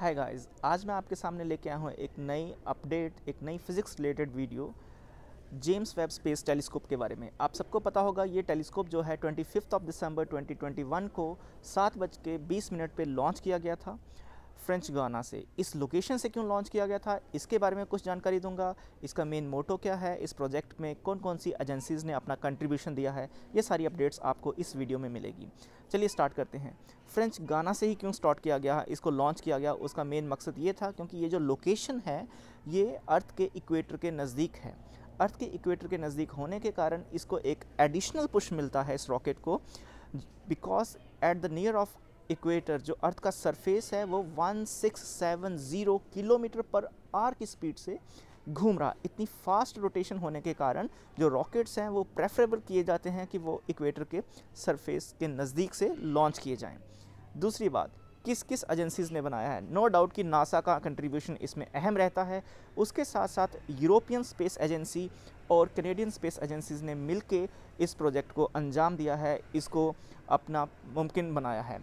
Hi guys आज मैं आपके सामने लेके आया हूँ एक नई अपडेट एक नई physics related video James Webb space telescope के बारे में आप सबको पता होगा ये टेलीस्कोप जो है ट्वेंटी फिफ्थ ऑफ दिसंबर 2021 को सात बज के बीस मिनट पर लॉन्च किया गया था फ्रेंच गाना से इस लोकेशन से क्यों लॉन्च किया गया था इसके बारे में कुछ जानकारी दूंगा इसका मेन मोटो क्या है इस प्रोजेक्ट में कौन कौन सी एजेंसीज़ ने अपना कंट्रीब्यूशन दिया है ये सारी अपडेट्स आपको इस वीडियो में मिलेगी चलिए स्टार्ट करते हैं फ्रेंच गाना से ही क्यों स्टार्ट किया गया इसको लॉन्च किया गया उसका मेन मकसद ये था क्योंकि ये जो लोकेशन है ये अर्थ के इक्वेटर के नज़दीक है अर्थ के इक्वेटर के नज़दीक होने के कारण इसको एक एडिशनल पुश मिलता है इस रॉकेट को because at the near of equator जो अर्थ का सरफेस है वो 1670 किलोमीटर पर आर की स्पीड से घूम रहा इतनी फास्ट रोटेशन होने के कारण जो रॉकेट्स हैं वो प्रेफरेबल किए जाते हैं कि वो इक्वेटर के सरफेस के नज़दीक से लॉन्च किए जाएं दूसरी बात किस किस एजेंसीज़ ने बनाया है नो डाउट कि नासा का कंट्रीब्यूशन इसमें अहम रहता है उसके साथ साथ यूरोपियन स्पेस एजेंसी और कनेडियन स्पेस एजेंसीज़ ने मिल इस प्रोजेक्ट को अंजाम दिया है इसको अपना मुमकिन बनाया है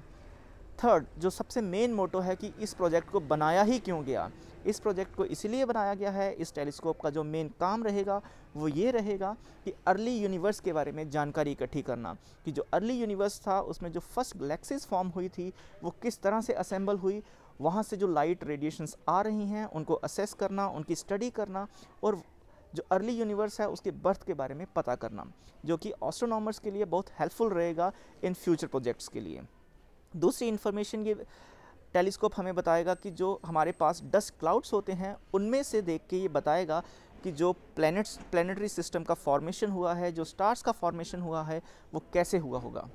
थर्ड जो सबसे मेन मोटो है कि इस प्रोजेक्ट को बनाया ही क्यों गया इस प्रोजेक्ट को इसलिए बनाया गया है इस टेलीस्कोप का जो मेन काम रहेगा वो ये रहेगा कि अर्ली यूनिवर्स के बारे में जानकारी इकट्ठी करना कि जो अर्ली यूनिवर्स था उसमें जो फर्स्ट गलेक्सीज फॉर्म हुई थी वो किस तरह से असेंबल हुई वहाँ से जो लाइट रेडिएशंस आ रही हैं उनको असेस करना उनकी स्टडी करना और जो अर्ली यूनिवर्स है उसके बर्थ के बारे में पता करना जो कि ऑस्ट्रोनॉमर्स के लिए बहुत हेल्पफुल रहेगा इन फ्यूचर प्रोजेक्ट्स के लिए दूसरी इन्फॉर्मेशन ये टेलीस्कोप हमें बताएगा कि जो हमारे पास डस्ट क्लाउड्स होते हैं उनमें से देख के ये बताएगा कि जो प्लैनेट्स प्लानटरी सिस्टम का फॉर्मेशन हुआ है जो स्टार्स का फॉर्मेशन हुआ है वो कैसे हुआ होगा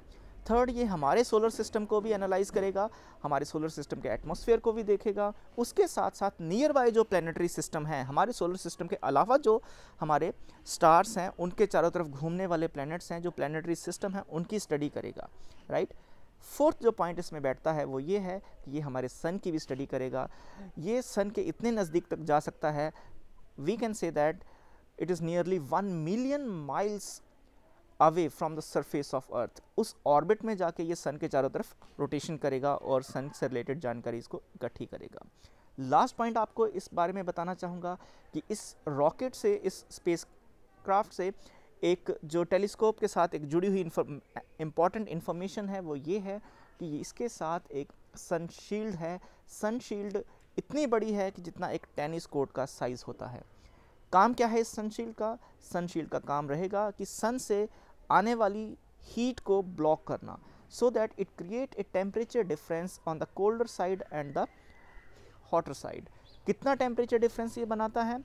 थर्ड ये हमारे सोलर सिस्टम को भी एनालाइज करेगा हमारे सोलर सिस्टम के एटमॉस्फेयर को भी देखेगा उसके साथ साथ नियर बाय जो प्लानटरी सिस्टम है हमारे सोलर सिस्टम के अलावा जो हमारे स्टार्स हैं उनके चारों तरफ घूमने वाले प्लैनेट्स हैं जो प्लानटरी सिस्टम हैं उनकी स्टडी करेगा राइट right? फोर्थ जो पॉइंट इसमें बैठता है वो ये है कि ये हमारे सन की भी स्टडी करेगा ये सन के इतने नज़दीक तक जा सकता है we can say that it is nearly one million miles away from the surface of earth उस ऑर्बिट में जाके ये सन के चारों तरफ रोटेशन करेगा और सन से रिलेटेड जानकारी इसको इकट्ठी करेगा लास्ट पॉइंट आपको इस बारे में बताना चाहूँगा कि इस रॉकेट से इस स्पेस क्राफ्ट से एक जो टेलीस्कोप के साथ एक जुड़ी हुई इम्पॉर्टेंट इन्फॉर्मेशन है वो ये है कि इसके साथ एक सनशील्ड है सनशील्ड इतनी बड़ी है कि जितना एक टेनिस कोर्ट का साइज़ होता है काम क्या है इस सनशील्ड का सनशील्ड का काम रहेगा कि सन से आने वाली हीट को ब्लॉक करना so that it create a temperature difference on the colder side and the hotter side कितना टेम्परेचर डिफरेंस ये बनाता है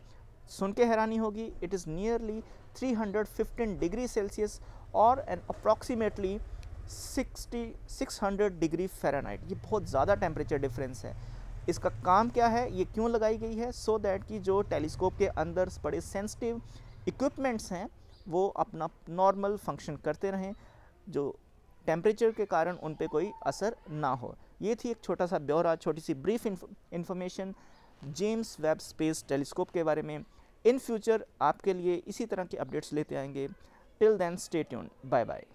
सुन के हैरानी होगी it is nearly 315 degree Celsius और एन अप्रॉक्सीमेटली 60 600 डिग्री फ़ारेनहाइट ये बहुत ज़्यादा टेम्परेचर डिफरेंस है इसका काम क्या है ये क्यों लगाई गई है सो so दैट कि जो टेलीस्कोप के अंदर बड़े सेंसिटिव इक्विपमेंट्स हैं वो अपना नॉर्मल फंक्शन करते रहें जो टेम्परेचर के कारण उन पर कोई असर ना हो ये थी एक छोटा सा ब्यौरा छोटी सी brief information James Webb space telescope के बारे में इन फ्यूचर आपके लिए इसी तरह के अपडेट्स लेते आएंगे till then stay tune bye bye